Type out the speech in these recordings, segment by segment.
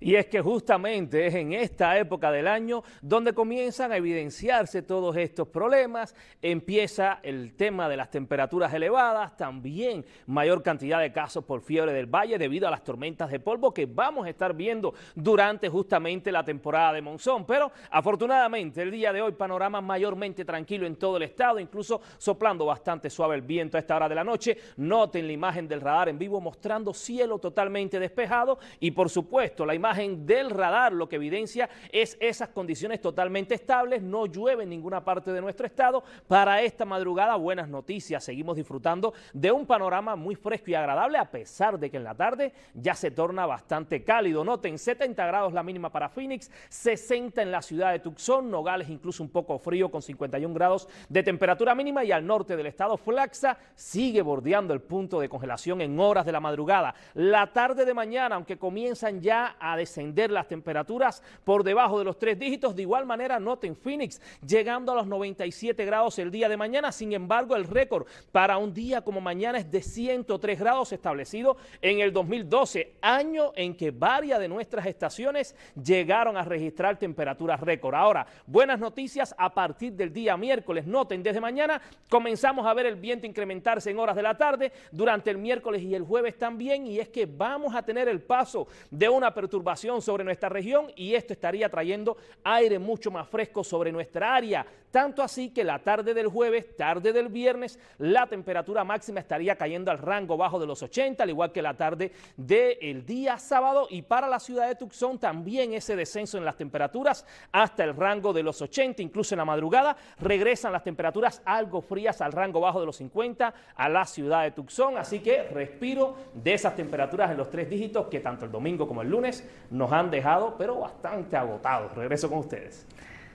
Y es que justamente es en esta época del año donde comienzan a evidenciarse todos estos problemas, empieza el tema de las temperaturas elevadas, también mayor cantidad de casos por fiebre del valle debido a las tormentas de polvo que vamos a estar viendo durante justamente la temporada de monzón. Pero afortunadamente el día de hoy panorama mayormente tranquilo en todo el estado, incluso soplando bastante suave el viento a esta hora de la noche. Noten la imagen del radar en vivo mostrando cielo totalmente despejado y por supuesto la imagen del radar lo que evidencia es esas condiciones totalmente estables, no llueve en ninguna parte de nuestro estado. Para esta madrugada, buenas noticias, seguimos disfrutando de un panorama muy fresco y agradable, a pesar de que en la tarde ya se torna bastante cálido. Noten, 70 grados la mínima para Phoenix, 60 en la ciudad de Tucson, Nogales incluso un poco frío con 51 grados de temperatura mínima y al norte del estado Flaxa sigue bordeando el punto de congelación en horas de la madrugada. La tarde de mañana, aunque comienzan ya a descender las temperaturas por debajo de los tres dígitos. De igual manera, noten Phoenix llegando a los 97 grados el día de mañana. Sin embargo, el récord para un día como mañana es de 103 grados establecido en el 2012, año en que varias de nuestras estaciones llegaron a registrar temperaturas récord. Ahora, buenas noticias a partir del día miércoles. Noten, desde mañana comenzamos a ver el viento incrementarse en horas de la tarde, durante el miércoles y el jueves también, y es que vamos a tener el paso de una perturbación sobre nuestra región y esto estaría trayendo aire mucho más fresco sobre nuestra área. Tanto así que la tarde del jueves, tarde del viernes, la temperatura máxima estaría cayendo al rango bajo de los 80, al igual que la tarde del día sábado. Y para la ciudad de Tucson también ese descenso en las temperaturas hasta el rango de los 80, incluso en la madrugada regresan las temperaturas algo frías al rango bajo de los 50 a la ciudad de Tucson. Así que respiro de esas temperaturas en los tres dígitos que tanto el domingo como el lunes nos han dejado, pero bastante agotados. Regreso con ustedes.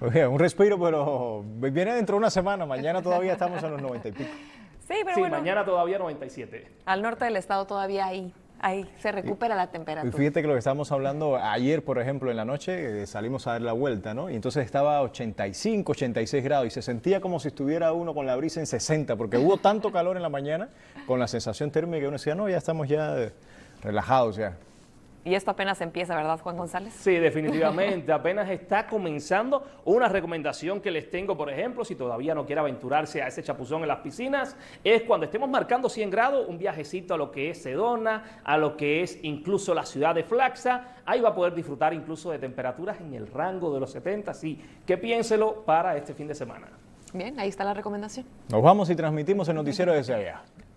Oye, un respiro, pero viene dentro de una semana. Mañana todavía estamos en los 90 y pico. Sí, pero sí, mañana todavía 97. Al norte del estado todavía ahí. Ahí se recupera la temperatura. Fíjate que lo que estábamos hablando ayer, por ejemplo, en la noche, eh, salimos a dar la vuelta, ¿no? Y entonces estaba 85, 86 grados y se sentía como si estuviera uno con la brisa en 60, porque hubo tanto calor en la mañana con la sensación térmica que uno decía, no, ya estamos ya eh, relajados ya. Y esto apenas empieza, ¿verdad, Juan González? Sí, definitivamente, apenas está comenzando. Una recomendación que les tengo, por ejemplo, si todavía no quiere aventurarse a ese chapuzón en las piscinas, es cuando estemos marcando 100 grados, un viajecito a lo que es Sedona, a lo que es incluso la ciudad de Flaxa. Ahí va a poder disfrutar incluso de temperaturas en el rango de los 70, así que piénselo para este fin de semana. Bien, ahí está la recomendación. Nos vamos y transmitimos el noticiero de allá.